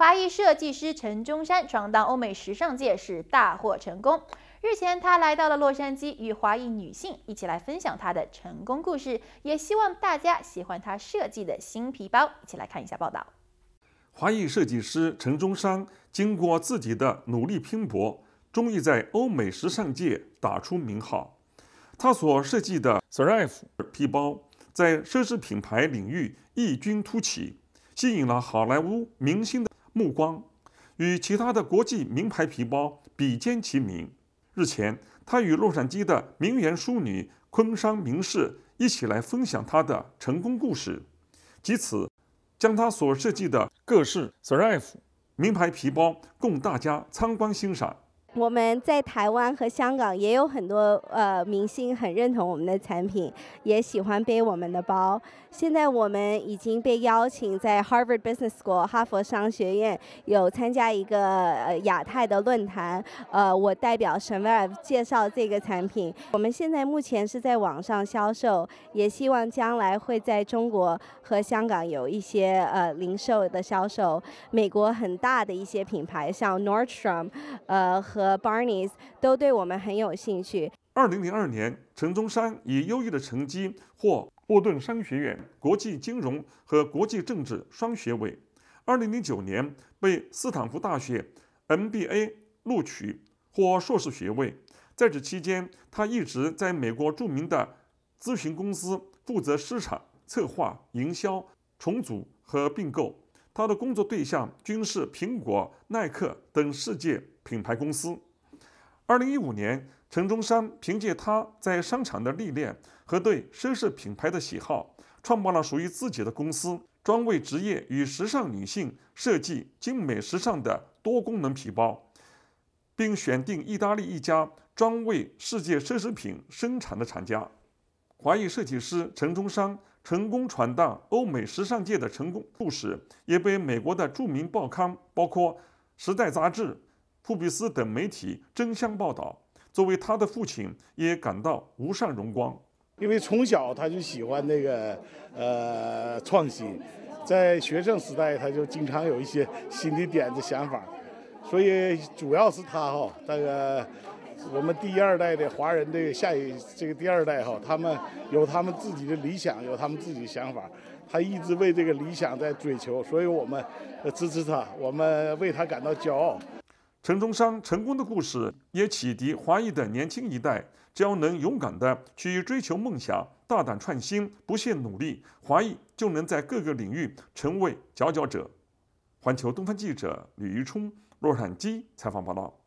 华裔设计师陈中山闯荡欧美时尚界是大获成功。日前，他来到了洛杉矶，与华裔女性一起来分享他的成功故事，也希望大家喜欢他设计的新皮包。一起来看一下报道。华裔设计师陈中山经过自己的努力拼搏，终于在欧美时尚界打出名号。他所设计的 s h r i f 皮包在奢侈品牌领域异军突起，吸引了好莱坞明星的。目光，与其他的国际名牌皮包比肩齐名。日前，他与洛杉矶的名媛淑女昆商名士一起来分享他的成功故事，即此将他所设计的各式 s e r v e 名牌皮包供大家参观欣赏。我们在台湾和香港也有很多呃明星很认同我们的产品，也喜欢背我们的包。现在我们已经被邀请在 Harvard Business School 哈佛商学院有参加一个呃亚太的论坛，呃，我代表沈威儿介绍这个产品。我们现在目前是在网上销售，也希望将来会在中国和香港有一些呃零售的销售。美国很大的一些品牌像 Nordstrom，呃和。和 Barneys 都对我们很有兴趣。二零零二年，陈中山以优异的成绩获沃顿商学院国际金融和国际政治双学位。二零零九年被斯坦福大学 MBA 录取，获硕士学位。在此期间，他一直在美国著名的咨询公司负责市场策划、营销、重组和并购。他的工作对象均是苹果、耐克等世界。品牌公司。二零一五年，陈中山凭借他在商场的历练和对奢侈品牌的喜好，创办了属于自己的公司，专为职业与时尚女性设计精美时尚的多功能皮包，并选定意大利一家专为世界奢侈品生产的厂家。华裔设计师陈中山成功传荡欧美时尚界的成功故事，也被美国的著名报刊，包括《时代》杂志。普比斯等媒体争相报道，作为他的父亲也感到无上荣光。因为从小他就喜欢那个呃创新，在学生时代他就经常有一些新的点子想法，所以主要是他哈那个我们第二代的华人的下一这个第二代哈，他们有他们自己的理想，有他们自己的想法，他一直为这个理想在追求，所以我们支持他，我们为他感到骄傲。陈忠商成功的故事也启迪华裔的年轻一代：只要能勇敢地去追求梦想、大胆创新、不懈努力，华裔就能在各个领域成为佼佼者。环球东方记者吕玉冲、洛杉矶采访报道。